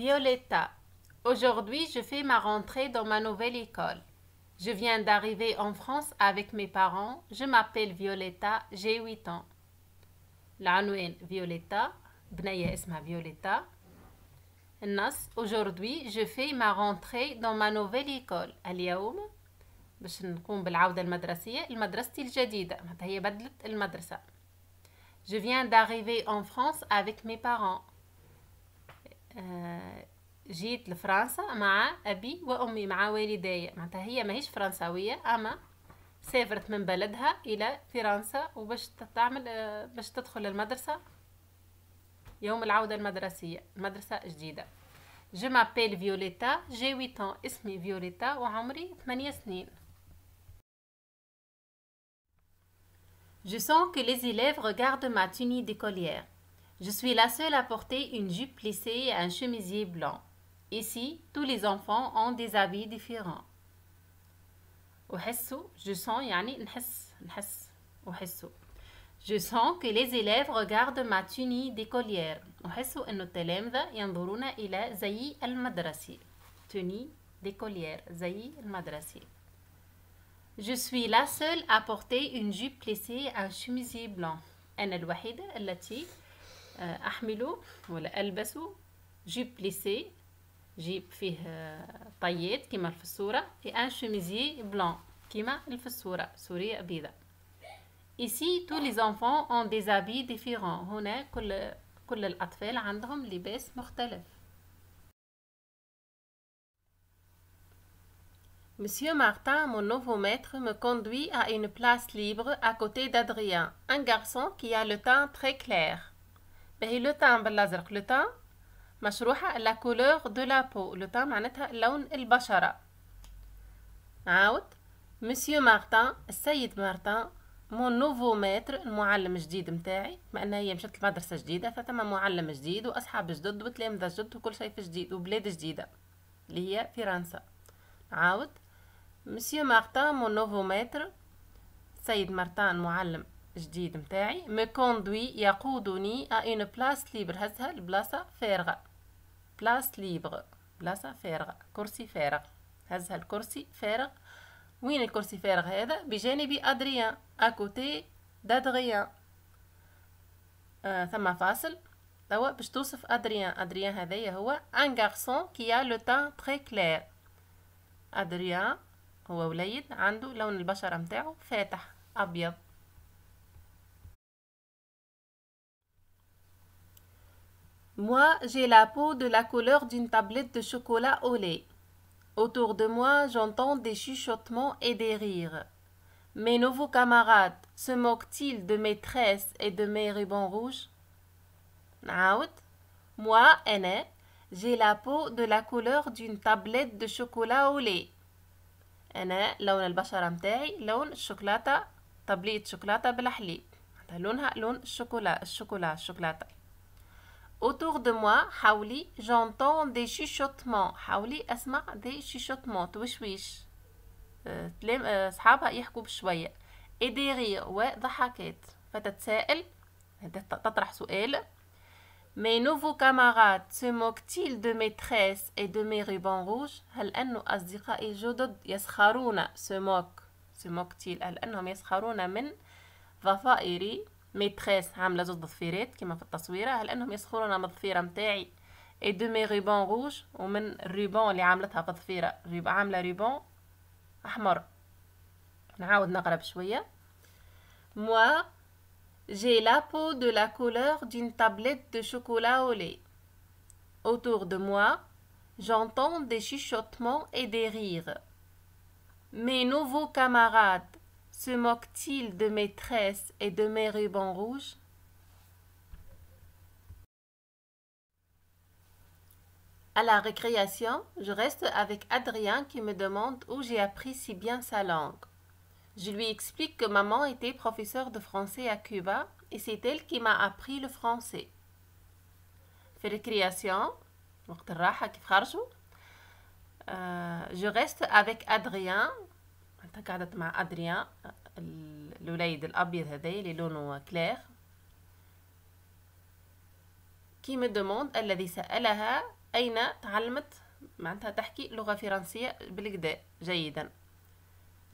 Violetta. Aujourd'hui, je fais ma rentrée dans ma nouvelle école. Je viens d'arriver en France avec mes parents. Je m'appelle Violetta, j'ai 8 ans. L'anouin Violetta, Bnaya ma Violetta. Nas, aujourd'hui, je fais ma rentrée dans ma nouvelle école. اليوم باش نقوم بالعودة المدرسية الجديدة هي بدلت المدرسة. Je viens d'arriver en France avec mes parents. آه، جيت لفرنسا مع أبي وأمي مع والدي معناتها هي ماهيش فرنساوية أما سافرت من بلدها إلى فرنسا وباش تعمل آه، باش تدخل المدرسة يوم العودة المدرسية مدرسة جديدة جو مابيل فيوليتا جي 8 اسمي فيوليتا وعمري 8 سنين Je sens que les élèves regardent ma tunique d'écolière. Je suis la seule à porter une jupe plissée et un chemisier blanc. Ici, tous les enfants ont des habits différents. je sens Je sens que les élèves regardent ma Tunique d'écolière. Tenue d'écolière, Je suis la seule à porter une jupe plissée et un chemisier blanc. أحمل ولا ألبس جيب بليسي جيب فيه طيات كما في الصوره et un chemisier blanc كما في الصورة سورية بيضة Ici, tous les enfants ont des habits différents. هنا كل كل الاطفال عندهم لباس مختلف. Monsieur Martin, mon nouveau maître, me conduit à une place libre à côté d'Adrien, un garçon qui a le teint très clair. باهي لو تان بالازرق لو تان مشروحه لا كولور دو لا بو لو تان معناتها لون البشره نعاود مسيو مارتان السيد مارتان مون نوفو ماتر المعلم الجديد متاعي بما ان هي مشات لمدرسه جديده فثما معلم جديد واصحاب جدد وتلامذه جدد وكل شيء في جديد وبلاد جديده اللي هي فرنسا نعاود مسيو مارتان مون نوفو ماتر سيد مارتان معلم جديد متاعي me يقودني à une place هزها البلاصة فارغة place ليبر بلاصة فارغة كرسي فارغ هزها الكرسي فارغ وين الكرسي فارغ هذا بجانب أدريان أكوتي دادغيان آه ثم فاصل توا باش توصف أدريان أدريان هذايا هو ان غارسون كي ا لو تان تري كلير أدريان هو وليد عنده لون البشرة نتاعو فاتح أبيض Moi, j'ai la peau de la couleur d'une tablette de chocolat au lait. Autour de moi, j'entends des chuchotements et des rires. Mes nouveaux camarades se moquent-ils de mes tresses et de mes rubans rouges Moi, aîné, j'ai la peau de la couleur d'une tablette de chocolat au lait. el لون البشرة chocolat لون الشوكولاتة شوكولاتة chocolat autour de moi حولي j'entends des chuchotements حولي اسمع des chuchotements توشويش تلام اصحابها يحكوا بشويه اي دي رير وضحكات فتتسائل تطرح سؤال مي نوفو كاماراد سو موكتيل دو ميتريس اي دو مي روبان روج هل ان اصدقائي الجدد يسخرون سو موك سو موكتيل هل انهم يسخرون من ظفائري ميتريس عامله زوج ضفيرات كما في التصويره هل انهم يسخرون من الضفيره نتاعي اي دو مي ريبون روج ومن الريبون اللي عاملتها في الضفيره ريب عامله ريبون احمر نعاود نقرا بشويه موا جي لا بو دو لا كولور d'une تابليت دو شوكولا اولي lait. Autour de moi, j'entends des chuchotements et des rires. Mes nouveaux camarades se moque-t-il de mes tresses et de mes rubans rouges À la récréation, je reste avec Adrien qui me demande où j'ai appris si bien sa langue. Je lui explique que maman était professeure de français à Cuba et c'est elle qui m'a appris le français. création euh, je reste avec Adrien قعدت مع أدريان الوليد الأبيض هذايا اللي لونه كلير كي مي دوموند الذي سألها أين تعلمت معناتها تحكي لغة فرنسية بالكدا جيدا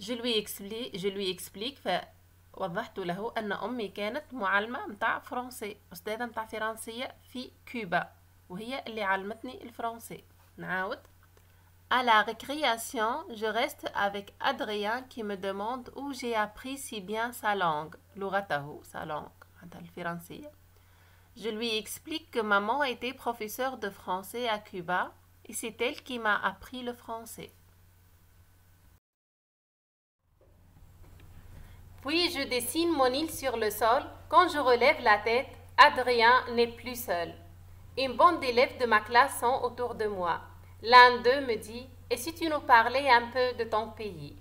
جلوي اكسبلي جلوي اكسبليك فوضحت له أن أمي كانت معلمة متاع فرنسي أستاذة متاع فرنسية في كوبا وهي اللي علمتني الفرنسي نعاود À la récréation, je reste avec Adrien qui me demande où j'ai appris si bien sa langue, l'uratahu, sa langue, Je lui explique que maman était professeure de français à Cuba et c'est elle qui m'a appris le français. Puis je dessine mon île sur le sol. Quand je relève la tête, Adrien n'est plus seul. Une bande d'élèves de ma classe sont autour de moi. L'un d'eux me dit Et si tu nous parlais un peu de ton pays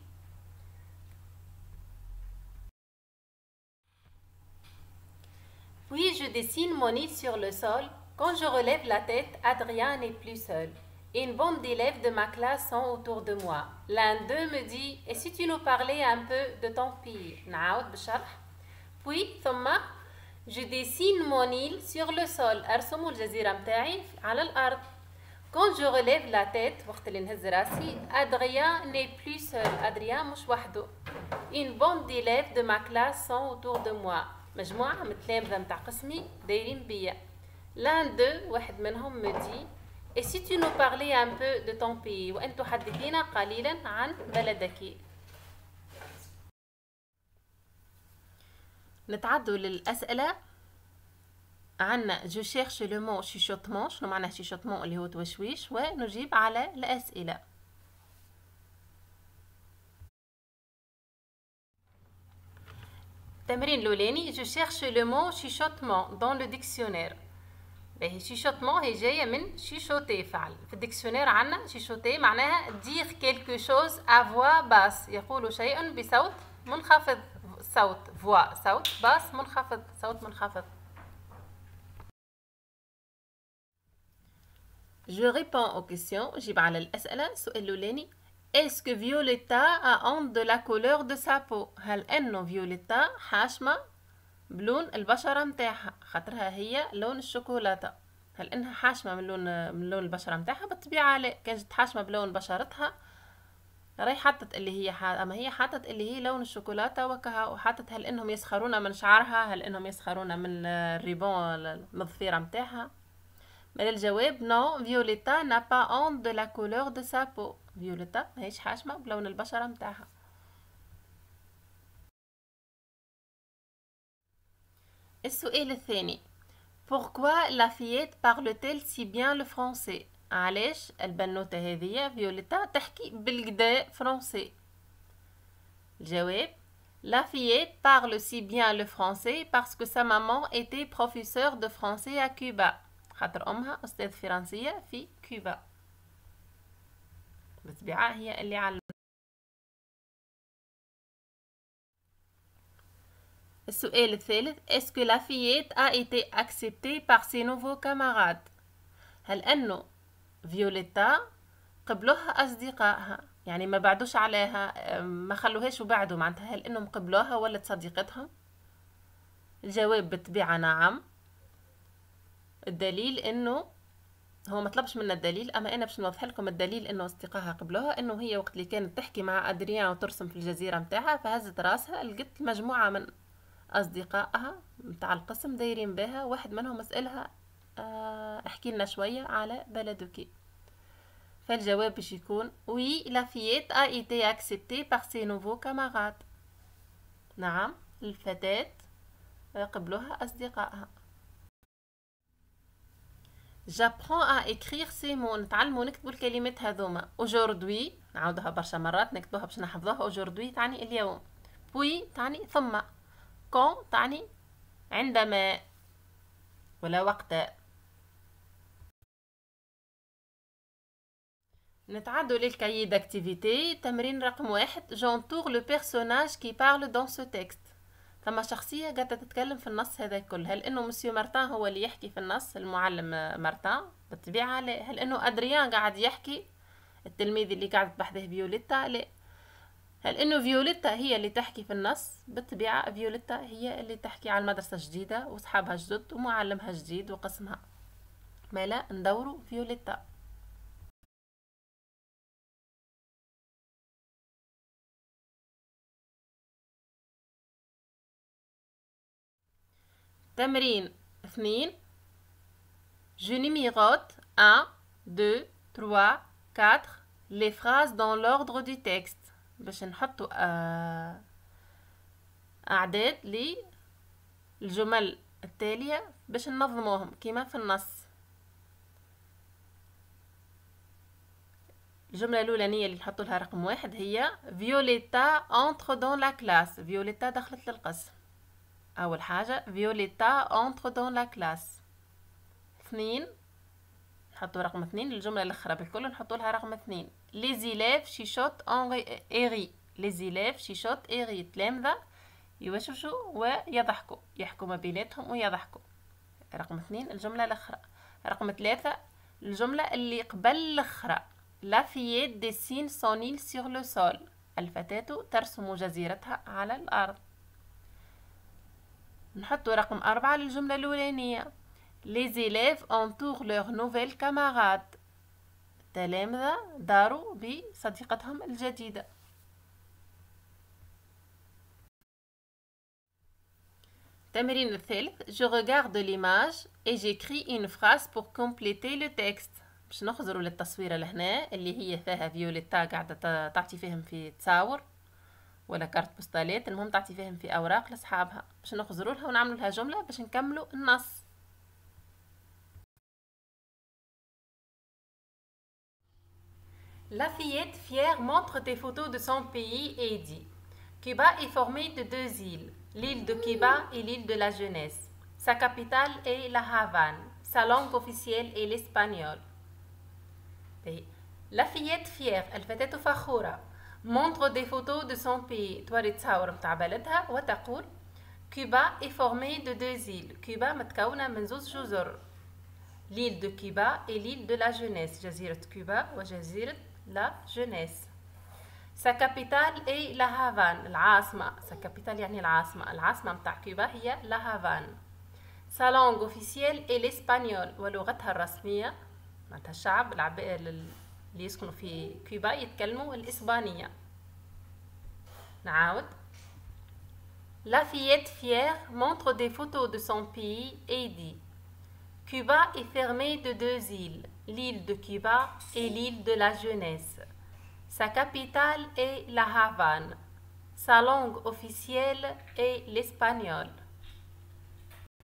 Puis je dessine mon île sur le sol. Quand je relève la tête, Adrien n'est plus seul. une bande d'élèves de ma classe sont autour de moi. L'un d'eux me dit Et si tu nous parlais un peu de ton pays Puis, Thomas, je dessine mon île sur le sol. Quand je relève la tête, Adrien n'est plus seul. Adrien Une bande d'élèves de ma classe sont autour de moi. L'un d'eux, me dit Et si tu nous parlais un peu de ton pays نتعدوا للأسئلة عندنا جو شيرش لو مو شيشوتمون شنو معناه شيشوتمون اللي هو توشويش ونجيب على الأسئلة التمرين الأولاني جو شيرش لو مو شيشوتمون دون لو ديكسيونير باهي شيشوتمون هي جاية من شيشوتي فعل في الديكسيونير عندنا شيشوتي معناها دير كيلكو شوز أفوا باس يقول شيء بصوت منخفض صوت فوا صوت باس منخفض صوت منخفض Je réponds aux questions. جيب على الأسئلة. سؤال الأولاني Est-ce que Violetta a honte de la couleur de sa peau? هل إنه فيوليتا حاشمة بلون البشرة متاعها خاطرها هي لون الشوكولاتة هل إنها حاشمة من لون من لون البشرة متاعها؟ بالطبيعة لا كان جت حاشمة بلون بشرتها راي حطت اللي هي حاطت أما هي حطت اللي هي لون الشوكولاتة وكها وحطت هل إنهم يسخرون من شعرها؟ هل إنهم يسخرون من الريبون المظفيرة متاعها؟ Mais le jawab, non, Violetta n'a pas honte de la couleur de sa peau. Violetta, ماهيش حاشمة le البشرة متاعها. السؤال الثاني Pourquoi la fillette parle-t-elle si bien le français علاش البنوتة هذه فيوليتا تحكي بالكدا فرنسي الجواب La fillette parle si bien le français parce que sa maman était professeure de français à Cuba. خاطر أمها أستاذ فرنسية في كوبا بالطبيعة هي اللي علمت السؤال الثالث اسكو لا فييت ا ايتي اكسبتي بار سي نوفو كاماراد هل انه فيوليتا قبلوها اصدقائها يعني ما بعدوش عليها ما خلوهاش وبعدوا معناتها هل انهم قبلوها ولا صديقتهم الجواب بالطبيعه نعم الدليل انه هو ما طلبش منا الدليل اما انا باش نوضح لكم الدليل انه اصدقائها قبلوها انه هي وقت اللي كانت تحكي مع ادريان وترسم في الجزيره نتاعها فهزت راسها لقيت مجموعه من اصدقائها نتاع القسم دايرين بها واحد منهم اسالها آه، احكي لنا شويه على بلدك فالجواب باش يكون وي لا فيت ا ايتي اكسبتي بار سي نوفو كامارات نعم الفتاه قبلوها اصدقائها جابخون ا اكريغ سي مو نتعلموا نكتبوا الكلمات هذوما اجوردوي نعاودها برشا مرات نكتبوها باش نحفظوها اجوردوي تعني اليوم بوي تعني ثم كون تعني عندما ولا وقت نتعدوا للكايي داكتيفيتي تمرين رقم واحد جونتور لو بيرسوناج كي بارل دون سو تكست لما شخصية قاعدة تتكلم في النص هذا كل هل انه مسيو مارتان هو اللي يحكي في النص المعلم مارتان بالطبيعة لا هل انه ادريان قاعد يحكي التلميذ اللي قاعد بحذه فيوليتا لا هل انه فيوليتا هي اللي تحكي في النص بالطبيعة فيوليتا هي اللي تحكي على المدرسة الجديدة وصحابها جدد ومعلمها جديد وقسمها ما لا ندوروا فيوليتا تمرين اثنين Je numérote 1, 2, 3, 4 les phrases dans l'ordre du texte باش نحطوا آه، أعداد الجمل التالية باش ننظموهم كيما في النص الجملة الأولانية اللي نحطوا لها رقم واحد هي فيوليتا entre دون لا كلاس، فيوليتا دخلت للقسم أول حاجة فيوليتا أونتر دون لا كلاس اثنين نحطو رقم اثنين الجملة الأخرى بالكل نحطولها لها رقم اثنين لي زيلاف شيشوت إيغي لي زيلاف شيشوت إيغي تلامذه يوشوشو ويضحكوا يحكوا ما بيناتهم ويضحكوا رقم اثنين الجملة الأخرى رقم ثلاثة الجملة اللي قبل الأخرى لا فييت ديسين سونيل سيغ لو سول الفتاة ترسم جزيرتها على الأرض نحطو رقم أربعة للجملة الأولانية Les élèves entourent leur nouvelle camarade التلامذة داروا بصديقتهم الجديدة تمرين الثالث Je regarde l'image et j'écris une phrase pour compléter le texte باش نخزروا للتصويرة لهنا اللي هي فيها فيوليتا قاعدة تعطي فيهم في تصاور ولا كارت بوستالات المهم تعطي فيهم في اوراق لاصحابها باش نخزروا لها ونعملوا لها جمله باش نكملوا النص La fillette fière montre des photos de son pays et dit Cuba est formée de deux îles, l'île de Cuba et l'île de la jeunesse. Sa capitale est La Havane. Sa langue officielle est l'espagnol. La fillette fière, elle fait être fachoura, montre des photos de son pays توري تصاور متاع بلدها وتقول كوبا est formée de deux îles كوبا متكونة من زوز جزر l'île de Cuba et l'île de la jeunesse جزيرة كوبا وجزيرة la jeunesse Sa capitale est La Havane, العاصمة. Sa capitale يعني العاصمة. العاصمة متاع كوبا هي La Havane. Sa langue officielle est l'espagnol ولغتها الرسمية معناتها الشعب العب... اللي يسكنوا في La fillette fière montre des photos de son pays et dit Cuba est fermée de deux îles, l'île de Cuba et l'île de la jeunesse. Sa capitale est La Havane. Sa langue officielle est l'espagnol.